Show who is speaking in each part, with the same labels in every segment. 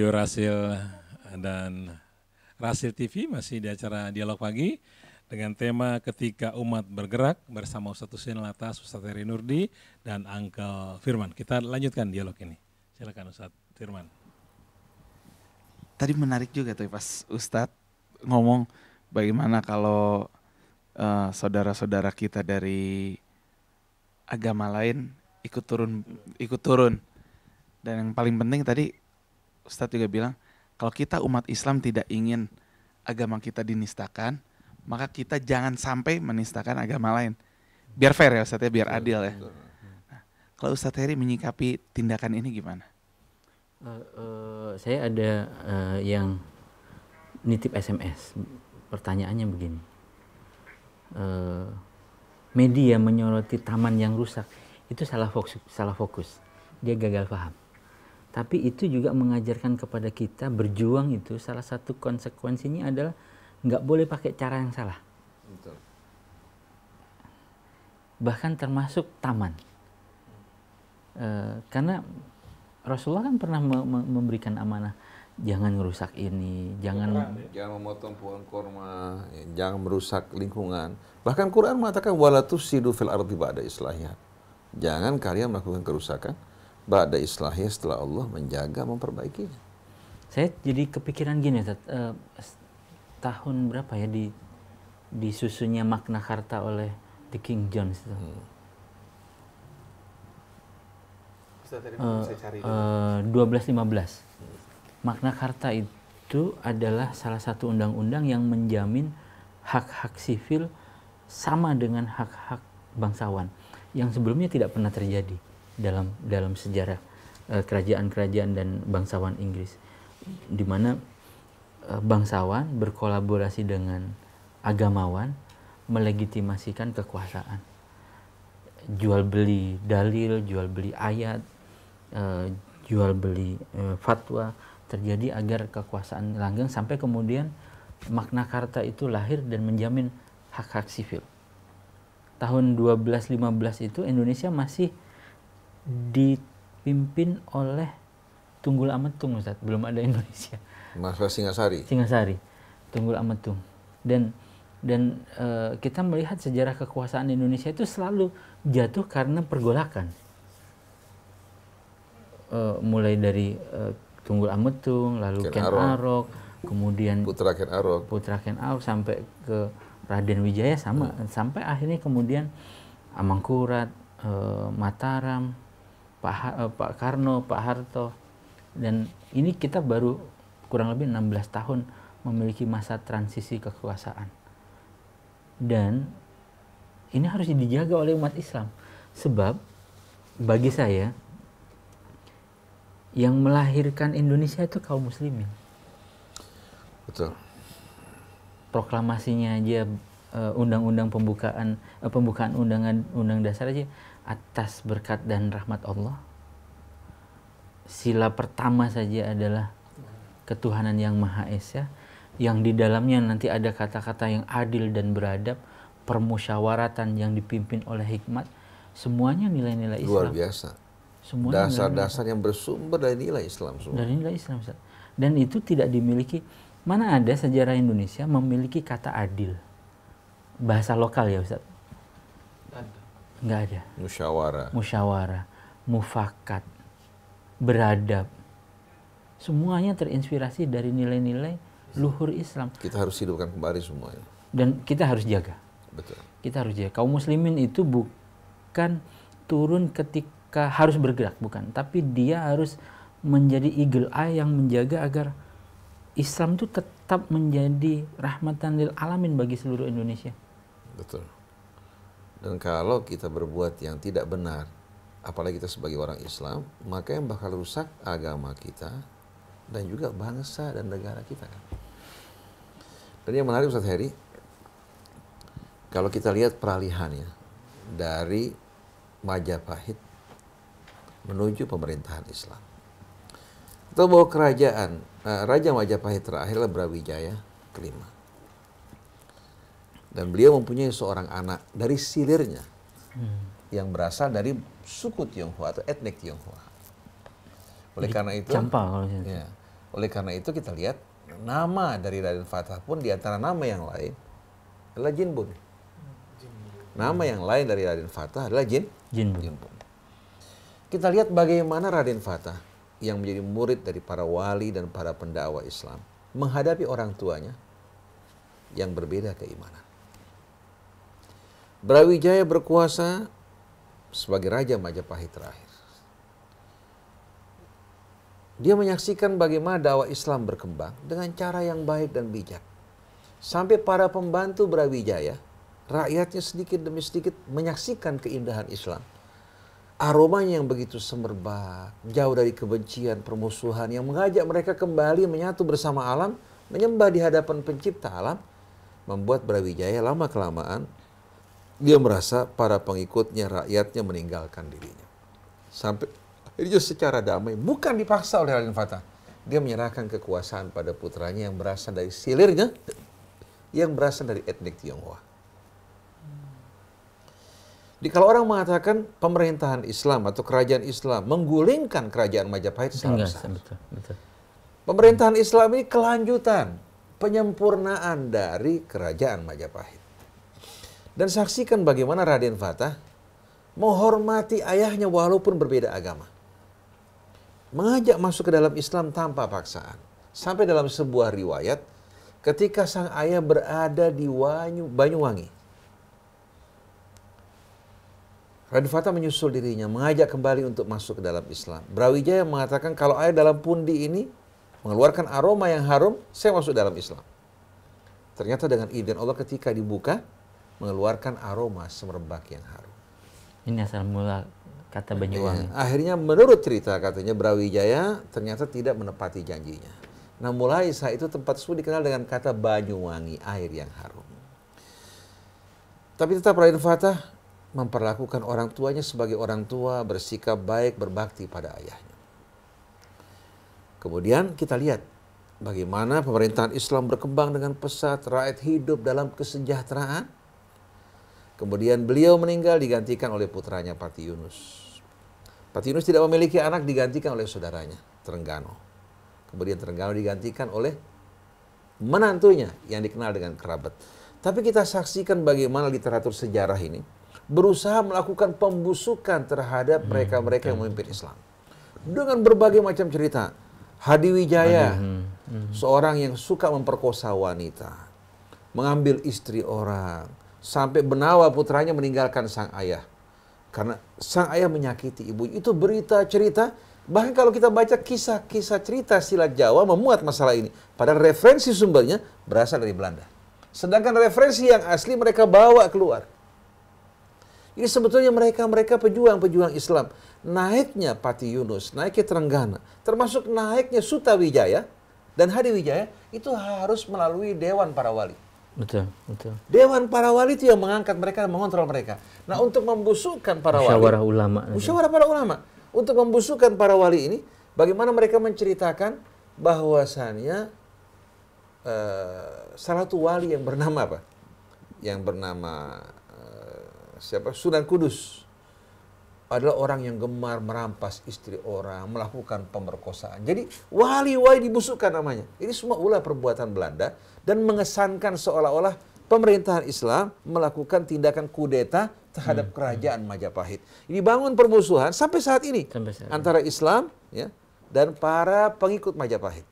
Speaker 1: Radio Rasil eh, dan Rasil TV masih di acara Dialog Pagi dengan tema Ketika Umat Bergerak bersama Ustaz Husin Latas, Ustaz Heri Nurdi, dan Angkel Firman. Kita lanjutkan dialog ini. Silakan Ustaz Firman. Tadi menarik juga tuh pas Ustaz ngomong bagaimana kalau uh, saudara-saudara kita dari agama lain ikut turun ikut turun dan yang paling penting tadi Ustadz juga bilang kalau kita umat Islam tidak ingin agama kita dinistakan, maka kita jangan sampai menistakan agama lain. Biar fair ya Ustadz ya, biar betul, iya, adil ya. Betul. Nah, kalau Ustadz Heri menyikapi tindakan
Speaker 2: ini gimana? Uh, uh, saya ada uh, yang nitip SMS. Pertanyaannya begini. Uh, media menyoroti taman yang rusak itu salah fokus, salah fokus. Dia gagal paham tapi itu juga mengajarkan kepada kita berjuang itu salah satu konsekuensinya adalah nggak boleh pakai cara yang salah Betul. bahkan termasuk taman e, karena Rasulullah kan pernah me me memberikan amanah jangan merusak ini jangan ya.
Speaker 3: jangan memotong pohon korma ya,
Speaker 2: jangan merusak lingkungan bahkan Quran mengatakan
Speaker 3: wala sidu fil ardi ba'da islahnya jangan kalian melakukan kerusakan Ba'da islahnya setelah Allah menjaga
Speaker 2: memperbaikinya. Saya jadi kepikiran gini, Tad, uh, eh, tahun berapa ya di disusunnya makna harta oleh The King John? itu. Hmm. Uh, uh, 1215 Makna Karta itu adalah salah satu undang-undang yang menjamin hak-hak sivil sama dengan hak-hak bangsawan yang sebelumnya tidak pernah terjadi dalam dalam sejarah eh, kerajaan-kerajaan dan bangsawan Inggris di mana eh, bangsawan berkolaborasi dengan agamawan melegitimasikan kekuasaan jual beli dalil jual beli ayat eh, jual beli fatwa terjadi agar kekuasaan langgeng sampai kemudian Makna Karta itu lahir dan menjamin hak-hak sipil tahun 1215 itu Indonesia masih dipimpin oleh Tunggul Ametung Ustaz, belum ada Indonesia.
Speaker 3: Masa Singasari.
Speaker 2: Singasari. Tunggul Ametung. Dan dan e, kita melihat sejarah kekuasaan Indonesia itu selalu jatuh karena pergolakan. E, mulai dari e, Tunggul Ametung, lalu Ken, Ken Arok, Arok, kemudian Putra Ken Arok, Putra Ken Arok sampai ke Raden Wijaya sama hmm. sampai akhirnya kemudian Amangkurat, e, Mataram, Pak, ha eh, Pak Karno, Pak Harto. Dan ini kita baru kurang lebih 16 tahun memiliki masa transisi kekuasaan. Dan ini harus dijaga oleh umat Islam. Sebab bagi saya yang melahirkan Indonesia itu kaum muslimin. Betul. Proklamasinya aja eh, undang-undang pembukaan eh, pembukaan undangan undang dasar aja atas berkat dan rahmat Allah. Sila pertama saja adalah ketuhanan yang Maha Esa yang di dalamnya nanti ada kata-kata yang adil dan beradab, permusyawaratan yang dipimpin oleh hikmat, semuanya nilai-nilai Islam. Luar biasa. Semuanya dasar-dasar
Speaker 3: yang bersumber dari nilai Islam semua. Dari
Speaker 2: nilai Islam. Dan itu tidak dimiliki mana ada sejarah Indonesia memiliki kata adil. Bahasa lokal ya Ustaz nggak ada. Musyawarah. Musyawarah, mufakat, beradab. Semuanya terinspirasi dari nilai-nilai luhur Islam. Kita harus hidupkan kembali semuanya. Dan kita harus jaga. Betul. Kita harus jaga. Kaum muslimin itu bukan turun ketika harus bergerak, bukan. Tapi dia harus menjadi eagle eye yang menjaga agar Islam itu tetap menjadi rahmatan lil alamin bagi seluruh Indonesia.
Speaker 4: Betul.
Speaker 3: Dan kalau kita berbuat yang tidak benar, apalagi kita sebagai orang Islam, maka yang bakal rusak agama kita dan juga bangsa dan negara kita. Dan yang menarik Ustaz Heri, kalau kita lihat peralihannya dari Majapahit menuju pemerintahan Islam. Atau bahwa kerajaan, nah, Raja Majapahit terakhirlah Brawijaya kelima dan beliau mempunyai seorang anak dari silirnya hmm. yang berasal dari suku Tionghoa atau etnik Tionghoa. Oleh karena itu, campa ya, oleh karena itu kita lihat nama dari Raden Fatah pun di antara nama yang lain adalah Jinbun. Nama yang lain dari Raden Fatah adalah Jin Jinbun. Jinbun. Kita lihat bagaimana Raden Fatah yang menjadi murid dari para wali dan para pendakwa Islam menghadapi orang tuanya yang berbeda keimanan. Brawijaya berkuasa sebagai Raja Majapahit terakhir. Dia menyaksikan bagaimana dakwah Islam berkembang dengan cara yang baik dan bijak. Sampai para pembantu Brawijaya, rakyatnya sedikit demi sedikit menyaksikan keindahan Islam. Aromanya yang begitu semerbak, jauh dari kebencian, permusuhan yang mengajak mereka kembali menyatu bersama alam, menyembah di hadapan pencipta alam, membuat Brawijaya lama-kelamaan dia merasa para pengikutnya, rakyatnya meninggalkan dirinya. Sampai akhirnya secara damai, bukan dipaksa oleh Raden Fatah. Dia menyerahkan kekuasaan pada putranya yang berasal dari silirnya, yang berasal dari etnik Tionghoa. Jadi kalau orang mengatakan pemerintahan Islam atau kerajaan Islam menggulingkan kerajaan Majapahit salah besar. Betul, betul. Pemerintahan Islam ini kelanjutan penyempurnaan dari kerajaan Majapahit. Dan saksikan bagaimana Raden Fatah menghormati ayahnya walaupun berbeda agama. Mengajak masuk ke dalam Islam tanpa paksaan. Sampai dalam sebuah riwayat, ketika sang ayah berada di Wanyu, Banyuwangi, Raden Fatah menyusul dirinya, mengajak kembali untuk masuk ke dalam Islam. Brawijaya mengatakan kalau ayah dalam pundi ini mengeluarkan aroma yang harum, saya masuk dalam Islam. Ternyata dengan izin Allah ketika dibuka, mengeluarkan aroma semerbak yang harum.
Speaker 2: Ini asal mula kata iya, Banyuwangi.
Speaker 3: Akhirnya menurut cerita katanya Brawijaya ternyata tidak menepati janjinya. Nah mulai saat itu tempat tersebut dikenal dengan kata Banyuwangi, air yang harum. Tapi tetap Raden Fatah memperlakukan orang tuanya sebagai orang tua, bersikap baik, berbakti pada ayahnya. Kemudian kita lihat bagaimana pemerintahan Islam berkembang dengan pesat, rakyat hidup dalam kesejahteraan, Kemudian beliau meninggal digantikan oleh putranya Pati Yunus. Pati Yunus tidak memiliki anak digantikan oleh saudaranya Terengganu. Kemudian Terengganu digantikan oleh menantunya yang dikenal dengan kerabat. Tapi kita saksikan bagaimana literatur sejarah ini berusaha melakukan pembusukan terhadap hmm, mereka-mereka yang memimpin Islam. Dengan berbagai macam cerita. Hadi Wijaya, hmm, hmm. seorang yang suka memperkosa wanita, mengambil istri orang, sampai Benawa putranya meninggalkan sang ayah. Karena sang ayah menyakiti ibu. Itu berita cerita. Bahkan kalau kita baca kisah-kisah cerita silat Jawa memuat masalah ini. Padahal referensi sumbernya berasal dari Belanda. Sedangkan referensi yang asli mereka bawa keluar. Ini sebetulnya mereka-mereka pejuang-pejuang Islam. Naiknya Pati Yunus, naiknya Terenggana termasuk naiknya Suta Wijaya dan Hadi Wijaya, itu harus melalui Dewan Para Wali.
Speaker 2: Betul, betul.
Speaker 3: Dewan para wali itu yang mengangkat mereka dan mengontrol mereka. Nah, untuk membusukkan para musyawarah wali,
Speaker 2: ulama. Musyawarah
Speaker 3: para ulama. Untuk membusukkan para wali ini, bagaimana mereka menceritakan bahwasannya uh, salah satu wali yang bernama apa? Yang bernama uh, siapa? Sunan Kudus adalah orang yang gemar merampas istri orang, melakukan pemerkosaan. Jadi wali-wali dibusukkan namanya. Ini semua ulah perbuatan Belanda dan mengesankan seolah-olah pemerintahan Islam melakukan tindakan kudeta terhadap hmm. kerajaan hmm. Majapahit. Ini bangun permusuhan sampai saat ini sampai saat ini. antara Islam ya dan para pengikut Majapahit.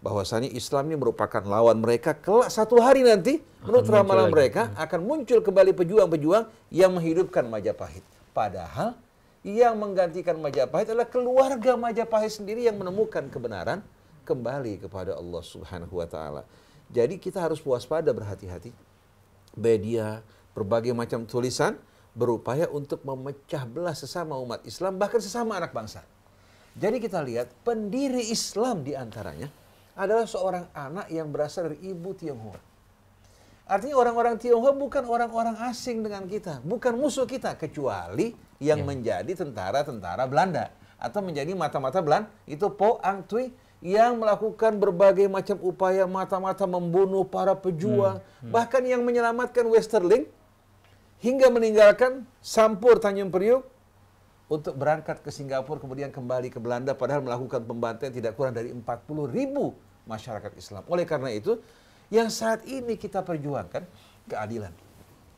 Speaker 3: Bahwasannya Islam ini merupakan lawan mereka kelak satu hari nanti menurut ramalan mereka hmm. akan muncul kembali pejuang-pejuang yang menghidupkan Majapahit. Padahal yang menggantikan Majapahit adalah keluarga Majapahit sendiri yang menemukan kebenaran kembali kepada Allah Subhanahu wa taala. Jadi kita harus waspada berhati-hati. Media, berbagai macam tulisan berupaya untuk memecah belah sesama umat Islam bahkan sesama anak bangsa. Jadi kita lihat pendiri Islam di antaranya adalah seorang anak yang berasal dari ibu Tionghoa. Artinya orang-orang Tionghoa bukan orang-orang asing dengan kita, bukan musuh kita kecuali yang yeah. menjadi tentara-tentara Belanda atau menjadi mata-mata Belanda itu Po Ang Tui yang melakukan berbagai macam upaya mata-mata membunuh para pejuang hmm. Hmm. bahkan yang menyelamatkan Westerling hingga meninggalkan Sampur Tanjung Priuk untuk berangkat ke Singapura kemudian kembali ke Belanda padahal melakukan pembantaian tidak kurang dari 40 ribu masyarakat Islam. Oleh karena itu yang saat ini kita perjuangkan keadilan.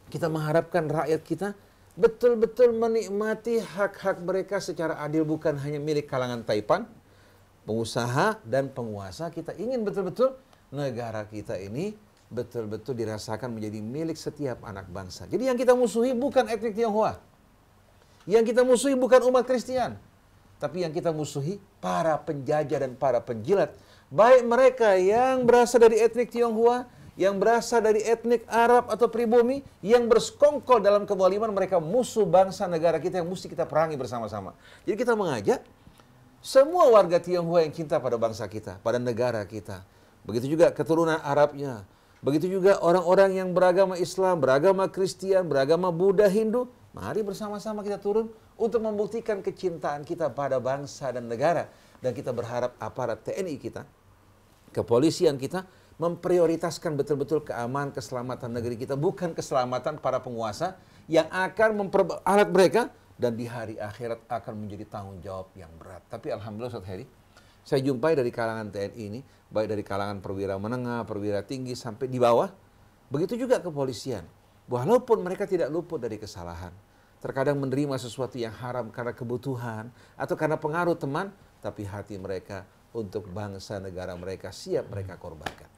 Speaker 3: Kita mengharapkan rakyat kita betul-betul menikmati hak-hak mereka secara adil bukan hanya milik kalangan Taipan, pengusaha dan penguasa. Kita ingin betul-betul negara kita ini betul-betul dirasakan menjadi milik setiap anak bangsa. Jadi yang kita musuhi bukan etnik Tionghoa. Yang kita musuhi bukan umat kristian, Tapi yang kita musuhi para penjajah dan para penjilat. Baik mereka yang berasal dari etnik Tionghoa yang berasal dari etnik Arab atau pribumi yang bersekongkol dalam kezaliman mereka musuh bangsa negara kita yang mesti kita perangi bersama-sama. Jadi kita mengajak semua warga Tionghoa yang cinta pada bangsa kita, pada negara kita. Begitu juga keturunan Arabnya. Begitu juga orang-orang yang beragama Islam, beragama Kristen, beragama Buddha, Hindu. Mari bersama-sama kita turun untuk membuktikan kecintaan kita pada bangsa dan negara. Dan kita berharap aparat TNI kita, kepolisian kita, memprioritaskan betul-betul keamanan keselamatan negeri kita bukan keselamatan para penguasa yang akan memperalat mereka dan di hari akhirat akan menjadi tanggung jawab yang berat. Tapi alhamdulillah Ustaz Heri, saya jumpai dari kalangan TNI ini, baik dari kalangan perwira menengah, perwira tinggi sampai di bawah, begitu juga kepolisian. Walaupun mereka tidak luput dari kesalahan, terkadang menerima sesuatu yang haram karena kebutuhan atau karena pengaruh teman, tapi hati mereka untuk bangsa negara mereka siap mereka korbankan.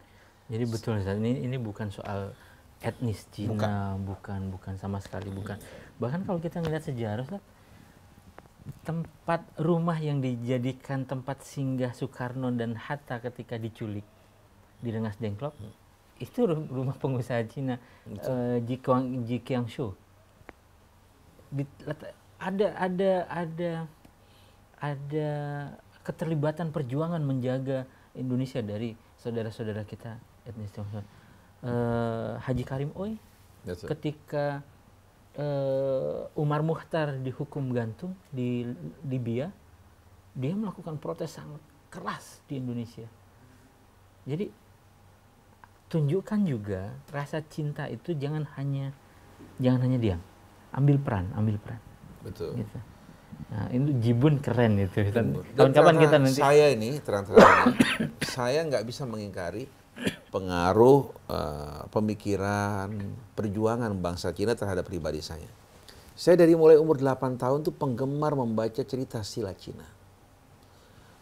Speaker 2: Jadi betul ini ini bukan soal etnis Cina, bukan bukan, bukan sama sekali bukan. Bahkan kalau kita melihat sejarah Ustaz, tempat rumah yang dijadikan tempat singgah Soekarno dan Hatta ketika diculik di Rengas Dengklok hmm. itu rumah pengusaha Cina uh, Ji Shu. Ada ada ada ada keterlibatan perjuangan menjaga Indonesia dari saudara-saudara kita etnis Tionghoa. Uh, eh, Haji Karim Oi yes, ketika uh, Umar Muhtar dihukum gantung di Libya, dia melakukan protes sangat keras di Indonesia. Jadi tunjukkan juga rasa cinta itu jangan hanya jangan hanya diam, ambil peran, ambil peran. Betul. Gitu. Nah, ini Jibun keren itu. Kapan-kapan kita nanti. Saya ini
Speaker 3: terang-terang, saya nggak bisa mengingkari pengaruh uh, pemikiran, perjuangan bangsa Cina terhadap pribadi saya. Saya dari mulai umur 8 tahun tuh penggemar membaca cerita sila Cina.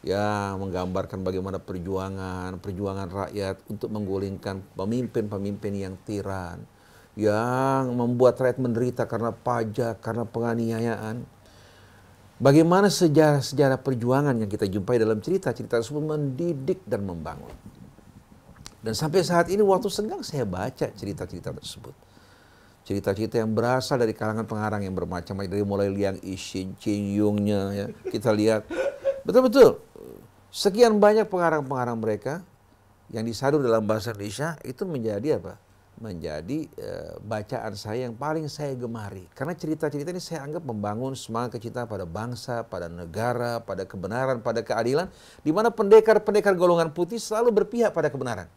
Speaker 3: Ya, menggambarkan bagaimana perjuangan, perjuangan rakyat untuk menggulingkan pemimpin-pemimpin yang tiran, yang membuat rakyat menderita karena pajak, karena penganiayaan Bagaimana sejarah-sejarah perjuangan yang kita jumpai dalam cerita-cerita tersebut mendidik dan membangun. Dan sampai saat ini waktu senggang saya baca cerita-cerita tersebut. Cerita-cerita yang berasal dari kalangan pengarang yang bermacam-macam. Dari mulai Liang Ishin, Qin Yungnya, ya. kita lihat. Betul-betul, sekian banyak pengarang-pengarang mereka yang disadur dalam bahasa Indonesia itu menjadi apa? menjadi e, bacaan saya yang paling saya gemari. Karena cerita-cerita ini saya anggap membangun semangat kecintaan pada bangsa, pada negara, pada kebenaran, pada keadilan, di mana pendekar-pendekar golongan putih selalu berpihak pada kebenaran.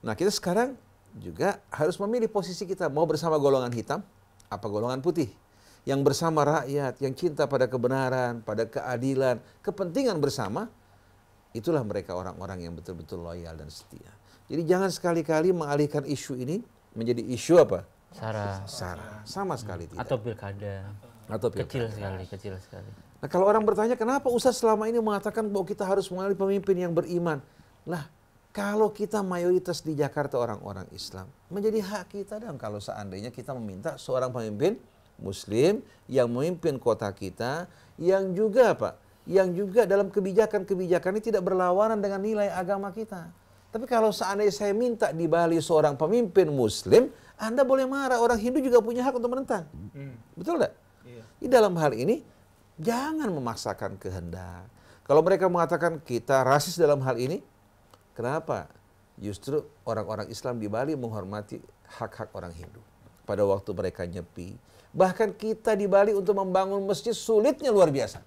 Speaker 3: Nah, kita sekarang juga harus memilih posisi kita mau bersama golongan hitam apa golongan putih yang bersama rakyat, yang cinta pada kebenaran, pada keadilan, kepentingan bersama, itulah mereka orang-orang yang betul-betul loyal dan setia. Jadi jangan sekali-kali mengalihkan isu ini menjadi isu apa? Sara. Sara.
Speaker 2: Sama sekali hmm. tidak. Atau pilkada. Atau pilkada. Kecil sekali, kecil sekali.
Speaker 3: Nah kalau orang bertanya kenapa Ustaz selama ini mengatakan bahwa kita harus mengalih pemimpin yang beriman. Nah kalau kita mayoritas di Jakarta orang-orang Islam, menjadi hak kita dan kalau seandainya kita meminta seorang pemimpin Muslim yang memimpin kota kita, yang juga apa? Yang juga dalam kebijakan kebijakan ini tidak berlawanan dengan nilai agama kita. Tapi kalau seandainya saya minta di Bali seorang pemimpin muslim, Anda boleh marah. Orang Hindu juga punya hak untuk menentang. Hmm. Betul tidak? Iya. Di dalam hal ini, jangan memaksakan kehendak. Kalau mereka mengatakan kita rasis dalam hal ini, kenapa? Justru orang-orang Islam di Bali menghormati hak-hak orang Hindu. Pada waktu mereka nyepi. Bahkan kita di Bali untuk membangun masjid sulitnya luar biasa.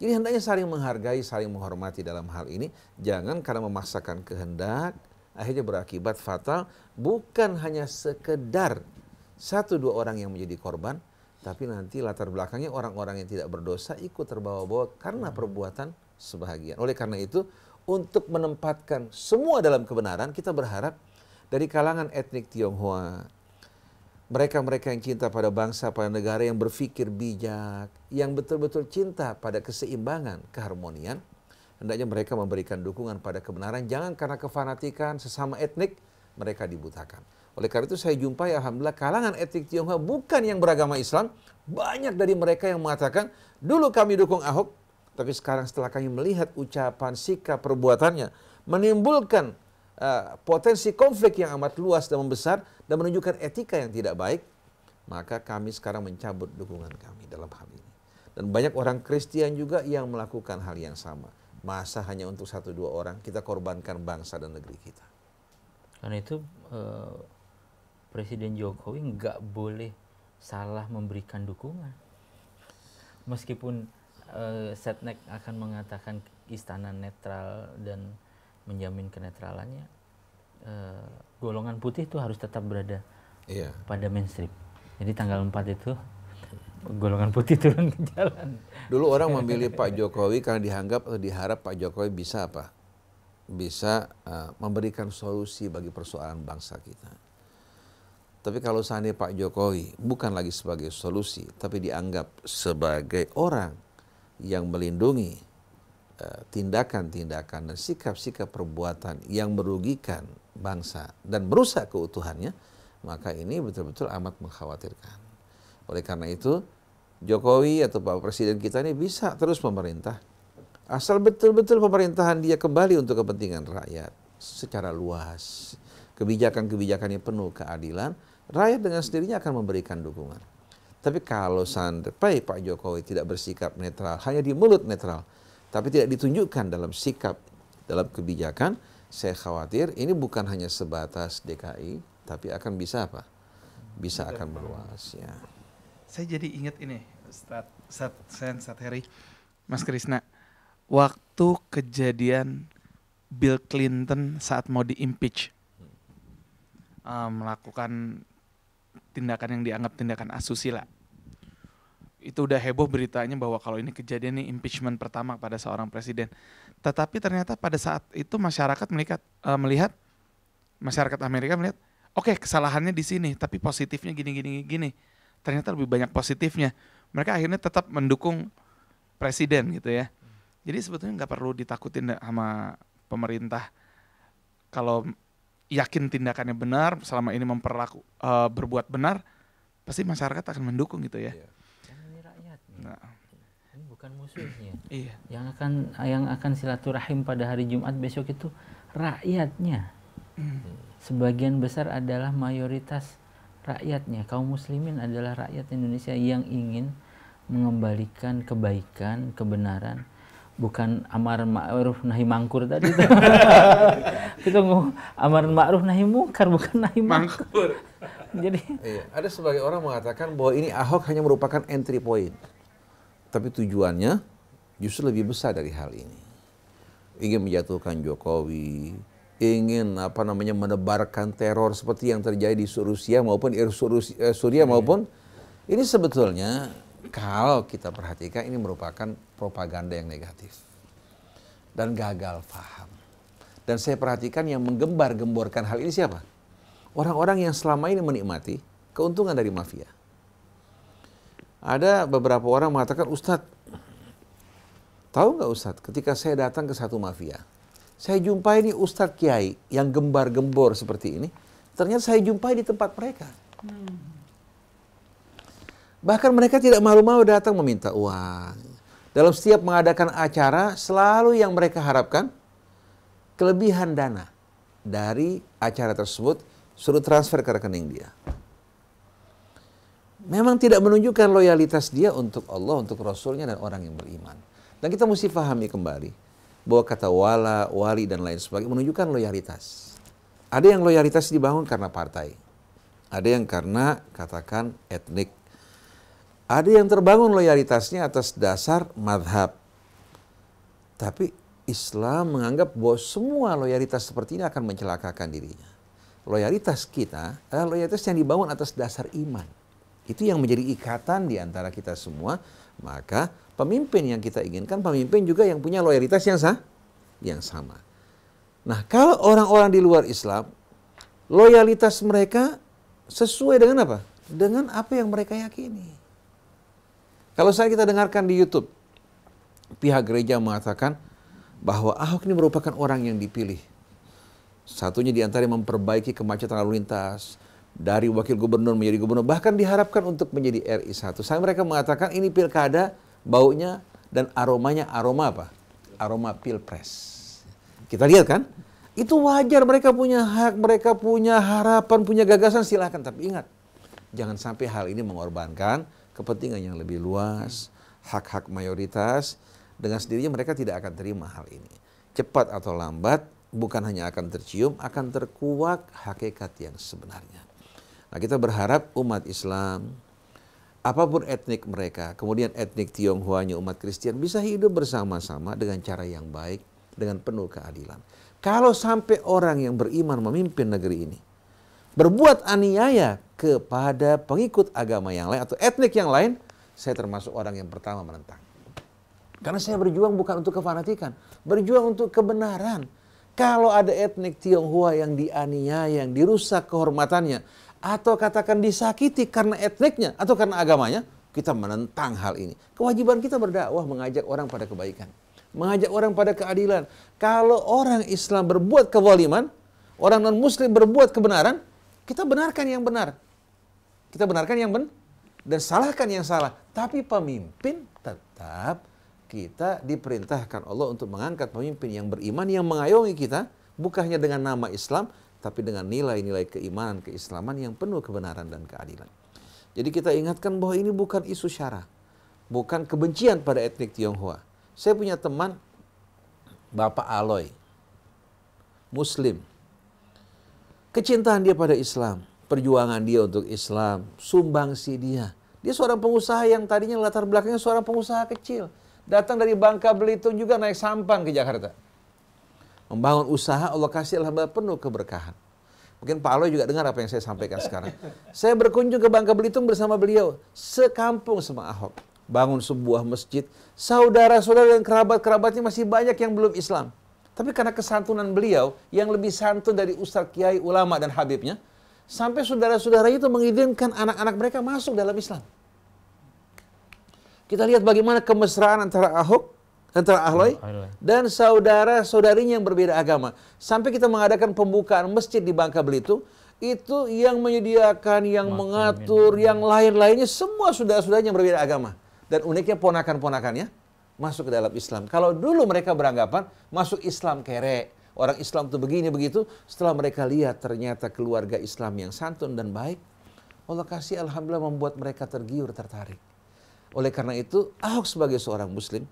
Speaker 3: Jadi hendaknya saling menghargai, saling menghormati dalam hal ini. Jangan karena memaksakan kehendak, akhirnya berakibat fatal. Bukan hanya sekedar satu dua orang yang menjadi korban, tapi nanti latar belakangnya orang-orang yang tidak berdosa ikut terbawa-bawa karena hmm. perbuatan sebahagian. Oleh karena itu, untuk menempatkan semua dalam kebenaran, kita berharap dari kalangan etnik Tionghoa, mereka-mereka yang cinta pada bangsa, pada negara, yang berpikir bijak, yang betul-betul cinta pada keseimbangan, keharmonian, hendaknya mereka memberikan dukungan pada kebenaran. Jangan karena kefanatikan sesama etnik, mereka dibutakan. Oleh karena itu saya jumpai Alhamdulillah kalangan etnik Tionghoa bukan yang beragama Islam, banyak dari mereka yang mengatakan, dulu kami dukung Ahok, tapi sekarang setelah kami melihat ucapan, sikap, perbuatannya, menimbulkan Eh, potensi konflik yang amat luas dan membesar dan menunjukkan etika yang tidak baik, maka kami sekarang mencabut dukungan kami dalam hal ini. Dan banyak orang Kristen juga yang melakukan hal yang sama. Masa hanya untuk satu dua orang kita korbankan bangsa dan negeri kita.
Speaker 2: Karena itu eh, Presiden Jokowi nggak boleh salah memberikan dukungan. Meskipun eh, Setnek akan mengatakan istana netral dan menjamin kenetralannya uh, golongan putih itu harus tetap berada yeah. pada mainstream. Jadi tanggal 4 itu golongan putih turun ke jalan. Dulu orang memilih Pak Jokowi karena
Speaker 3: dianggap atau eh, diharap Pak Jokowi bisa apa? Bisa uh, memberikan solusi bagi persoalan bangsa kita. Tapi kalau seandainya Pak Jokowi bukan lagi sebagai solusi, tapi dianggap sebagai orang yang melindungi Eh, tindakan-tindakan dan sikap-sikap perbuatan yang merugikan bangsa dan merusak keutuhannya, maka ini betul-betul amat mengkhawatirkan. Oleh karena itu, Jokowi atau Pak Presiden kita ini bisa terus memerintah asal betul-betul pemerintahan dia kembali untuk kepentingan rakyat secara luas. Kebijakan-kebijakannya penuh keadilan, rakyat dengan sendirinya akan memberikan dukungan. Tapi kalau sampai Pak Jokowi tidak bersikap netral, hanya di mulut netral, tapi tidak ditunjukkan dalam sikap, dalam kebijakan, saya khawatir ini bukan hanya sebatas DKI, tapi akan bisa apa? Bisa
Speaker 1: akan meluas ya. Saya jadi ingat ini, Ustaz, Ustaz, Ustaz Heri, Mas Krisna, waktu kejadian Bill Clinton saat mau impeach, um, eh, melakukan tindakan yang dianggap tindakan asusila itu udah heboh beritanya bahwa kalau ini kejadian ini impeachment pertama pada seorang presiden. Tetapi ternyata pada saat itu masyarakat melihat uh, melihat masyarakat Amerika melihat oke okay, kesalahannya di sini tapi positifnya gini gini gini. Ternyata lebih banyak positifnya. Mereka akhirnya tetap mendukung presiden gitu ya. Jadi sebetulnya nggak perlu ditakutin sama pemerintah kalau yakin tindakannya benar selama ini memperlaku uh, berbuat benar
Speaker 2: pasti masyarakat akan mendukung gitu ya. Yeah. Nah. Ini bukan musuhnya. Iya. Yang akan yang akan silaturahim pada hari Jumat besok itu rakyatnya. Hmm. Sebagian besar adalah mayoritas rakyatnya. Kaum muslimin adalah rakyat Indonesia yang ingin mengembalikan kebaikan, kebenaran bukan amar ma'ruf nahi mangkur tadi itu. kita ngomong amar ma'ruf nahi mungkar bukan nahi mangkur. Jadi iya,
Speaker 3: ada sebagai orang mengatakan bahwa ini Ahok hanya merupakan entry point. Tapi tujuannya justru lebih besar dari hal ini. Ingin menjatuhkan Jokowi, ingin apa namanya menebarkan teror seperti yang terjadi di Rusia maupun eh, eh, Suria iya. maupun ini sebetulnya kalau kita perhatikan ini merupakan propaganda yang negatif dan gagal paham. Dan saya perhatikan yang menggembar-gemborkan hal ini siapa? Orang-orang yang selama ini menikmati keuntungan dari mafia. Ada beberapa orang mengatakan, Ustadz, tahu nggak Ustadz, ketika saya datang ke satu mafia, saya jumpai ini Ustadz Kiai yang gembar-gembor seperti ini, ternyata saya jumpai di tempat mereka. Hmm. Bahkan mereka tidak malu-malu datang meminta uang. Dalam setiap mengadakan acara, selalu yang mereka harapkan kelebihan dana dari acara tersebut suruh transfer ke rekening dia memang tidak menunjukkan loyalitas dia untuk Allah, untuk Rasulnya dan orang yang beriman. Dan kita mesti pahami kembali bahwa kata wala, wali dan lain sebagainya menunjukkan loyalitas. Ada yang loyalitas dibangun karena partai. Ada yang karena katakan etnik. Ada yang terbangun loyalitasnya atas dasar madhab. Tapi Islam menganggap bahwa semua loyalitas seperti ini akan mencelakakan dirinya. Loyalitas kita adalah loyalitas yang dibangun atas dasar iman itu yang menjadi ikatan di antara kita semua. Maka pemimpin yang kita inginkan, pemimpin juga yang punya loyalitas yang sah, yang sama. Nah, kalau orang-orang di luar Islam, loyalitas mereka sesuai dengan apa? Dengan apa yang mereka yakini. Kalau saya kita dengarkan di YouTube, pihak gereja mengatakan bahwa Ahok ini merupakan orang yang dipilih. Satunya diantara memperbaiki kemacetan lalu lintas, dari wakil gubernur menjadi gubernur bahkan diharapkan untuk menjadi RI satu. Saya mereka mengatakan ini pilkada baunya dan aromanya aroma apa? Aroma pilpres. Kita lihat kan? Itu wajar mereka punya hak, mereka punya harapan, punya gagasan silahkan tapi ingat jangan sampai hal ini mengorbankan kepentingan yang lebih luas, hak-hak mayoritas dengan sendirinya mereka tidak akan terima hal ini. Cepat atau lambat bukan hanya akan tercium, akan terkuak hakikat yang sebenarnya. Nah kita berharap umat Islam, apapun etnik mereka, kemudian etnik Tionghoanya umat Kristen bisa hidup bersama-sama dengan cara yang baik, dengan penuh keadilan. Kalau sampai orang yang beriman memimpin negeri ini, berbuat aniaya kepada pengikut agama yang lain atau etnik yang lain, saya termasuk orang yang pertama menentang. Karena saya berjuang bukan untuk kefanatikan, berjuang untuk kebenaran. Kalau ada etnik Tionghoa yang dianiaya, yang dirusak kehormatannya, atau katakan disakiti karena etniknya atau karena agamanya, kita menentang hal ini. Kewajiban kita berdakwah mengajak orang pada kebaikan, mengajak orang pada keadilan. Kalau orang Islam berbuat kezaliman, orang non-muslim berbuat kebenaran, kita benarkan yang benar. Kita benarkan yang benar dan salahkan yang salah. Tapi pemimpin tetap kita diperintahkan Allah untuk mengangkat pemimpin yang beriman yang mengayomi kita bukannya dengan nama Islam tapi dengan nilai-nilai keimanan, keislaman yang penuh kebenaran dan keadilan. Jadi kita ingatkan bahwa ini bukan isu syara, bukan kebencian pada etnik Tionghoa. Saya punya teman, Bapak Aloy, Muslim. Kecintaan dia pada Islam, perjuangan dia untuk Islam, sumbangsi dia. Dia seorang pengusaha yang tadinya latar belakangnya seorang pengusaha kecil. Datang dari Bangka Belitung juga naik sampan ke Jakarta membangun usaha Allah kasih alhamdulillah penuh keberkahan. Mungkin Pak Aloy juga dengar apa yang saya sampaikan sekarang. Saya berkunjung ke Bangka Belitung bersama beliau, sekampung sama Ahok. Bangun sebuah masjid, saudara-saudara dan kerabat-kerabatnya masih banyak yang belum Islam. Tapi karena kesantunan beliau yang lebih santun dari Ustaz Kiai, ulama dan Habibnya, sampai saudara-saudara itu mengizinkan anak-anak mereka masuk dalam Islam. Kita lihat bagaimana kemesraan antara Ahok antara ahloi dan saudara-saudarinya yang berbeda agama. Sampai kita mengadakan pembukaan masjid di Bangka Belitung, itu yang menyediakan, yang mengatur, yang lain-lainnya semua saudara-saudaranya yang berbeda agama. Dan uniknya ponakan-ponakannya masuk ke dalam Islam. Kalau dulu mereka beranggapan masuk Islam kere, orang Islam tuh begini begitu, setelah mereka lihat ternyata keluarga Islam yang santun dan baik, Allah kasih alhamdulillah membuat mereka tergiur tertarik. Oleh karena itu, Ahok sebagai seorang muslim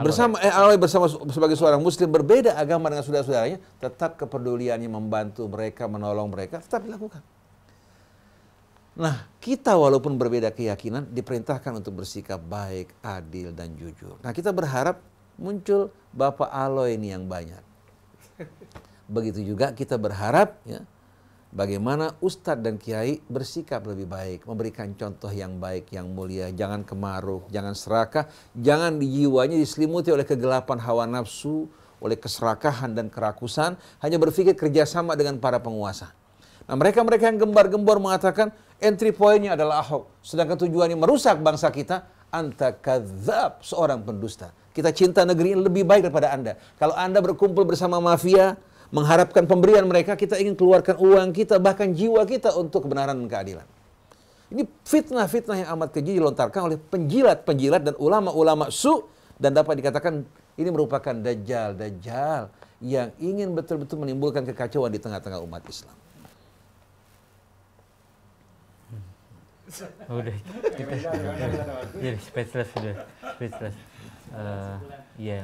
Speaker 3: bersama eh, Aloy bersama sebagai seorang muslim berbeda agama dengan saudara-saudaranya tetap kepeduliannya membantu mereka menolong mereka tetap dilakukan nah kita walaupun berbeda keyakinan diperintahkan untuk bersikap baik adil dan jujur nah kita berharap muncul bapak Aloy ini yang banyak begitu juga kita berharap ya bagaimana ustadz dan kiai bersikap lebih baik, memberikan contoh yang baik, yang mulia, jangan kemaruk, jangan serakah, jangan jiwanya diselimuti oleh kegelapan hawa nafsu, oleh keserakahan dan kerakusan, hanya berpikir kerjasama dengan para penguasa. Nah mereka-mereka yang gembar-gembor mengatakan entry pointnya adalah Ahok, sedangkan tujuannya merusak bangsa kita, anta kadzab, seorang pendusta. Kita cinta negeri ini lebih baik daripada Anda. Kalau Anda berkumpul bersama mafia, mengharapkan pemberian mereka, kita ingin keluarkan uang kita, bahkan jiwa kita untuk kebenaran dan keadilan. Ini fitnah-fitnah yang amat keji dilontarkan oleh penjilat-penjilat dan ulama-ulama su dan dapat dikatakan ini merupakan dajjal-dajjal yang ingin betul-betul menimbulkan kekacauan di tengah-tengah umat Islam.
Speaker 1: Sudah, hmm. udah kita jadi
Speaker 2: speechless sudah speechless ya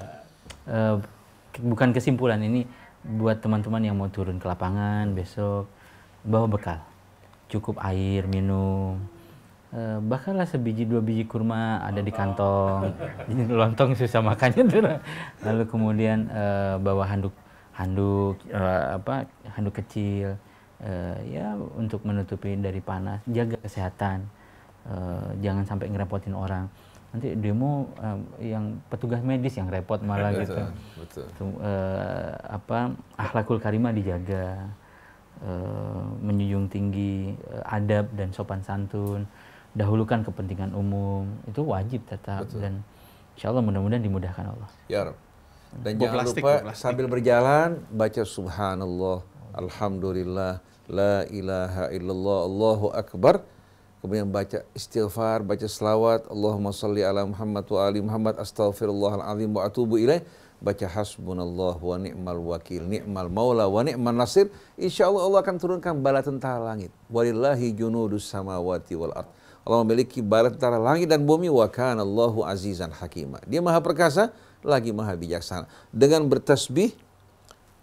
Speaker 2: bukan kesimpulan ini buat teman-teman yang mau turun ke lapangan besok bawa bekal cukup air minum eh, sebiji dua biji kurma ada di kantong lontong susah makannya tuh lalu kemudian eh, bawa handuk handuk eh, apa handuk kecil eh, ya untuk menutupi dari panas jaga kesehatan jangan sampai ngerepotin orang nanti demo uh, yang petugas medis yang repot malah betul, gitu. Betul. uh, apa akhlakul karimah dijaga, uh, menjunjung tinggi uh, adab dan sopan santun, dahulukan kepentingan umum itu wajib tetap betul. dan insya Allah mudah-mudahan dimudahkan Allah.
Speaker 3: Ya Rab. Dan buk jangan plastik, lupa plastik. sambil berjalan baca Subhanallah, Alhamdulillah, La ilaha illallah, Allahu Akbar kemudian baca istighfar, baca selawat, Allahumma salli ala Muhammad wa ali Muhammad, astaghfirullahaladzim wa atubu ilaih, baca hasbunallah wa ni'mal wakil, ni'mal maula wa ni'mal nasir, insya Allah akan turunkan bala tentara langit. Walillahi junudus samawati wal ard. Allah memiliki bala tentara langit dan bumi, wa kanallahu Allahu azizan hakima. Dia maha perkasa, lagi maha bijaksana. Dengan bertasbih,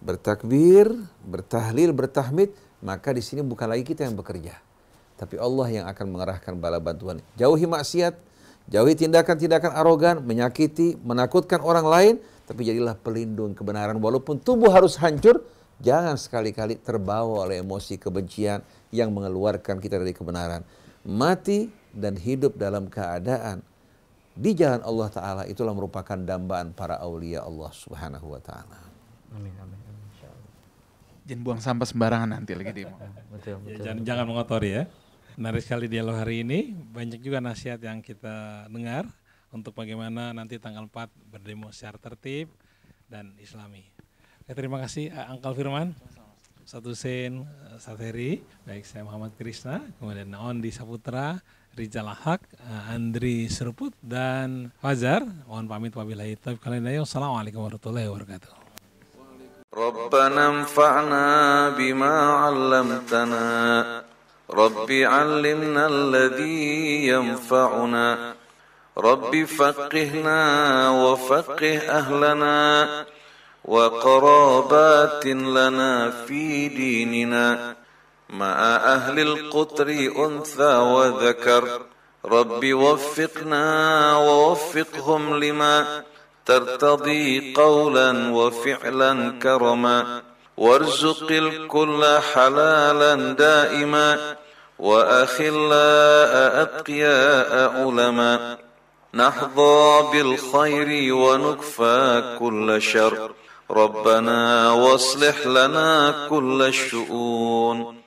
Speaker 3: bertakbir, bertahlil, bertahmid, maka di sini bukan lagi kita yang bekerja. Tapi Allah yang akan mengerahkan bala bantuan. Jauhi maksiat, jauhi tindakan-tindakan arogan, menyakiti, menakutkan orang lain, tapi jadilah pelindung kebenaran. Walaupun tubuh harus hancur, jangan sekali-kali terbawa oleh emosi kebencian yang mengeluarkan kita dari kebenaran. Mati dan hidup dalam keadaan di jalan Allah Ta'ala itulah merupakan dambaan para aulia Allah Subhanahu wa Ta'ala.
Speaker 2: Amin, amin, amin.
Speaker 1: Jangan buang sampah sembarangan nanti lagi
Speaker 2: demo. betul, betul. Ya, jangan, betul.
Speaker 1: jangan mengotori ya. Menarik sekali dialog hari ini. Banyak juga nasihat yang kita dengar untuk bagaimana nanti tanggal 4 berdemo secara tertib dan islami. Oke, eh, terima kasih Angkal Firman. Satu Sen, eh, Sateri, baik saya Muhammad Krishna, kemudian Ondi Saputra, Rizal Ahak, eh, Andri Seruput dan Fajar. Mohon pamit wabillahi taufiq Assalamualaikum warahmatullahi wabarakatuh.
Speaker 4: ربنا انفعنا بما علمتنا رب علمنا الذي ينفعنا رب فقهنا وفقه أهلنا وقرابات لنا في ديننا مع أهل القطر أنثى وذكر رب وفقنا ووفقهم لما ترتضي قولا وفعلا كرما وارزق الكل حلالا دائما وأخلاء أتقياء علماء نحظى بالخير ونكفى كل شر ربنا واصلح لنا كل الشؤون